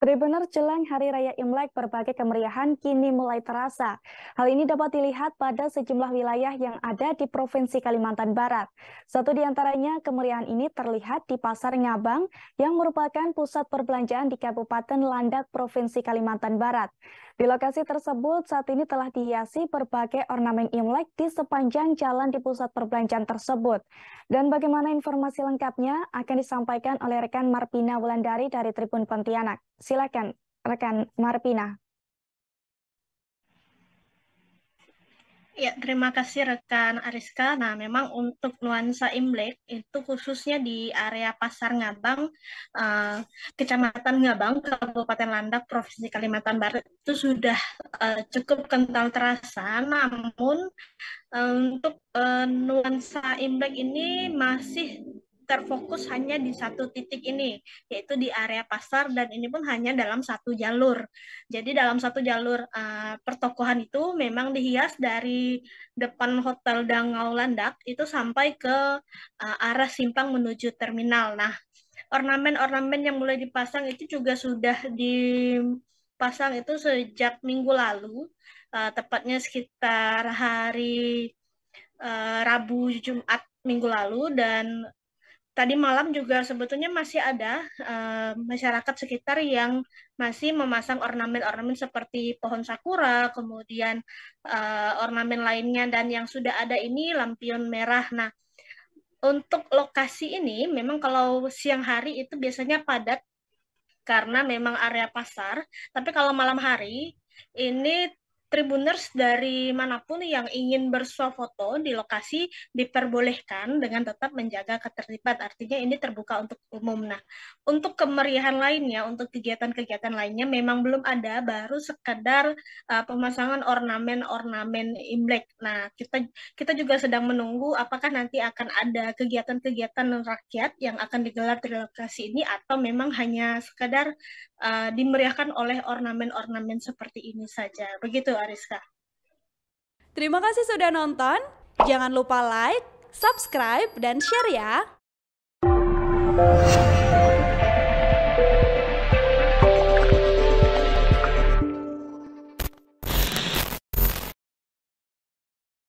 Tribuner jelang Hari Raya Imlek berbagai kemeriahan kini mulai terasa. Hal ini dapat dilihat pada sejumlah wilayah yang ada di Provinsi Kalimantan Barat. Satu di antaranya kemeriahan ini terlihat di Pasar Ngabang yang merupakan pusat perbelanjaan di Kabupaten Landak, Provinsi Kalimantan Barat. Di lokasi tersebut saat ini telah dihiasi berbagai ornamen Imlek di sepanjang jalan di pusat perbelanjaan tersebut. Dan bagaimana informasi lengkapnya akan disampaikan oleh rekan Marpina Wulandari dari Tribun Pontianak. Silakan rekan Marpina. Ya, terima kasih rekan Ariska. Nah, memang untuk nuansa Imlek itu khususnya di area Pasar Ngabang, uh, Kecamatan Ngabang, Kabupaten Landak, Provinsi Kalimantan Barat itu sudah uh, cukup kental terasa. Namun uh, untuk uh, nuansa Imlek ini masih terfokus hanya di satu titik ini, yaitu di area pasar dan ini pun hanya dalam satu jalur. Jadi dalam satu jalur uh, pertokohan itu memang dihias dari depan Hotel Dangau Landak itu sampai ke uh, arah simpang menuju terminal. Nah, ornamen-ornamen yang mulai dipasang itu juga sudah dipasang itu sejak minggu lalu, uh, tepatnya sekitar hari uh, Rabu Jumat minggu lalu dan tadi malam juga sebetulnya masih ada uh, masyarakat sekitar yang masih memasang ornamen-ornamen seperti pohon sakura, kemudian uh, ornamen lainnya dan yang sudah ada ini lampion merah. Nah, untuk lokasi ini memang kalau siang hari itu biasanya padat karena memang area pasar, tapi kalau malam hari ini Tribuners dari manapun yang ingin bersuah foto di lokasi diperbolehkan dengan tetap menjaga ketertiban. Artinya ini terbuka untuk umum. Nah, untuk kemeriahan lainnya, untuk kegiatan-kegiatan lainnya memang belum ada, baru sekedar uh, pemasangan ornamen-ornamen Imlek. Nah, kita kita juga sedang menunggu apakah nanti akan ada kegiatan-kegiatan rakyat yang akan digelar di lokasi ini atau memang hanya sekedar uh, dimeriahkan oleh ornamen-ornamen seperti ini saja. Begitu Ariska. Terima kasih sudah nonton. Jangan lupa like, subscribe, dan share ya.